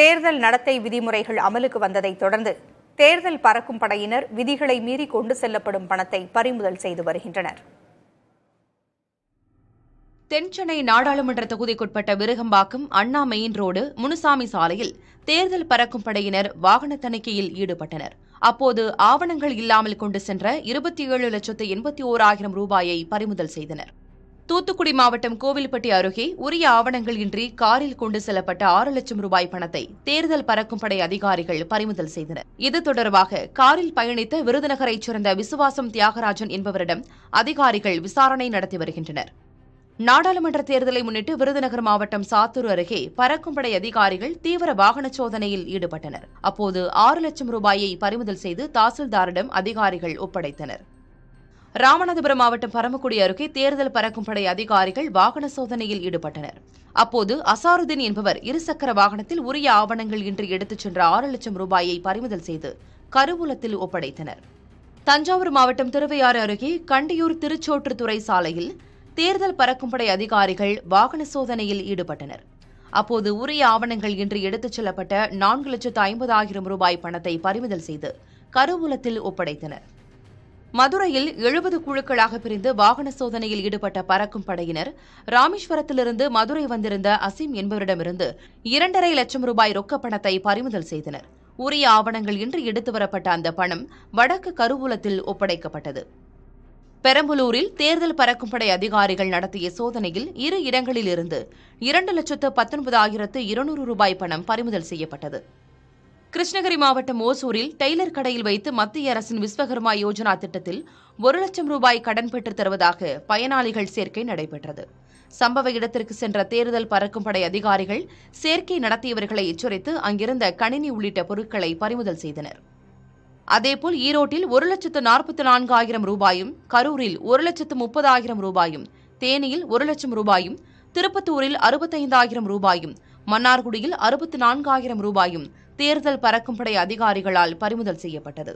தேர்தல் நடத்தை விதிமுறைகள் அமலுக்கு வந்ததைத் தொடர்ந்து தேர்தல் பறக்கும் படையினர் விதிகளை மீறி கொண்டு செல்லப்படும் பணத்தை பறிமுதல் செய்து வருகின்றனர் தென்சென்னை நாடாளுமன்ற தொகுதிக்குட்பட்ட விருகம்பாக்கம் அண்ணா மெயின் ரோடு முனுசாமி சாலையில் தேர்தல் பறக்கும் படையினர் வாகன தணிக்கையில் ஈடுபட்டனர் அப்போது ஆவணங்கள் இல்லாமல் கொண்டு சென்ற இருபத்தி ஏழு லட்சத்து எண்பத்தி ஓராயிரம் ரூபாயை பறிமுதல் செய்தனர் தூத்துக்குடி மாவட்டம் கோவில்பட்டி அருகே உரிய ஆவணங்கள் இன்றி காரில் கொண்டு செல்லப்பட்ட ஆறு லட்சம் ரூபாய் பணத்தை தேர்தல் பறக்கும் படை அதிகாரிகள் பறிமுதல் செய்தனர் இது தொடர்பாக காரில் பயணித்த விருதுநகரைச் சேர்ந்த விசுவாசம் தியாகராஜன் என்பவரிடம் அதிகாரிகள் விசாரணை நடத்தி வருகின்றனர் நாடாளுமன்ற தேர்தலை முன்னிட்டு விருதுநகர் மாவட்டம் சாத்தூர் அருகே பறக்கும் படை அதிகாரிகள் தீவிர வாகன சோதனையில் ஈடுபட்டனர் அப்போது ஆறு லட்சம் ரூபாயை பறிமுதல் செய்து தாசில்தாரிடம் அதிகாரிகள் ஒப்படைத்தனர் ராமநாதபுரம் மாவட்டம் பரமக்குடி அருகே தேர்தல் பறக்கும் படை அதிகாரிகள் வாகன சோதனையில் ஈடுபட்டனர் அப்போது அசாருதீன் என்பவர் இருசக்கர வாகனத்தில் உரிய ஆவணங்கள் இன்றி எடுத்துச் சென்ற ஆறு லட்சம் ரூபாயை பறிமுதல் செய்து கருவூலத்தில் ஒப்படைத்தனர் தஞ்சாவூர் மாவட்டம் திருவையாறு அருகே கண்டியூர் திருச்சோற்றுத்துறை சாலையில் தேர்தல் பறக்கும் படை அதிகாரிகள் வாகன சோதனையில் ஈடுபட்டனர் அப்போது உரிய ஆவணங்கள் இன்றி எடுத்துச் செல்லப்பட்ட நான்கு லட்சத்து ஐம்பதாயிரம் ரூபாய் பணத்தை பறிமுதல் செய்து கருவூலத்தில் ஒப்படைத்தனர் மதுரையில் எழுபது குழுக்களாக பிரிந்து வாகன சோதனையில் ஈடுபட்ட பறக்கும் படையினர் ராமேஸ்வரத்திலிருந்து மதுரை வந்திருந்த அசீம் என்பவரிடமிருந்து இரண்டரை லட்சம் ரூபாய் ரொக்க பணத்தை பறிமுதல் செய்தனர் உரிய ஆவணங்கள் இன்றி எடுத்து வரப்பட்ட அந்த பணம் வடக்கு கருவூலத்தில் ஒப்படைக்கப்பட்டது பெரம்பலூரில் தேர்தல் பறக்கும் படை அதிகாரிகள் நடத்திய சோதனையில் இரு இடங்களிலிருந்து இரண்டு லட்சத்து பத்தொன்பது ஆயிரத்து இருநூறு ரூபாய் பணம் பறிமுதல் செய்யப்பட்டது கிருஷ்ணகிரி மாவட்டம் ஓசூரில் டெய்லர் கடையில் வைத்து மத்திய அரசின் விஸ்வகர்மா யோஜனா திட்டத்தில் ஒரு லட்சம் ரூபாய் கடன் பெற்று தருவதாக பயனாளிகள் சேர்க்கை நடைபெற்றது சம்பவ இடத்திற்கு சென்ற தேர்தல் பறக்கும் படை அதிகாரிகள் சேர்க்கை நடத்தியவர்களை எச்சரித்து அங்கிருந்த கணினி உள்ளிட்ட பொருட்களை பறிமுதல் செய்தனர் அதேபோல் ஈரோட்டில் ஒரு லட்சத்து நாற்பத்தி நான்காயிரம் ரூபாயும் கரூரில் ஒரு லட்சத்து முப்பதாயிரம் ரூபாயும் தேனியில் ஒரு லட்சம் ரூபாயும் திருப்பத்தூரில் அறுபத்தைந்தாயிரம் ரூபாயும் மன்னார்குடியில் அறுபத்தி நான்காயிரம் ரூபாயும் தேர்தல் பறக்கும்படை அதிகாரிகளால் பறிமுதல் செய்யப்பட்டது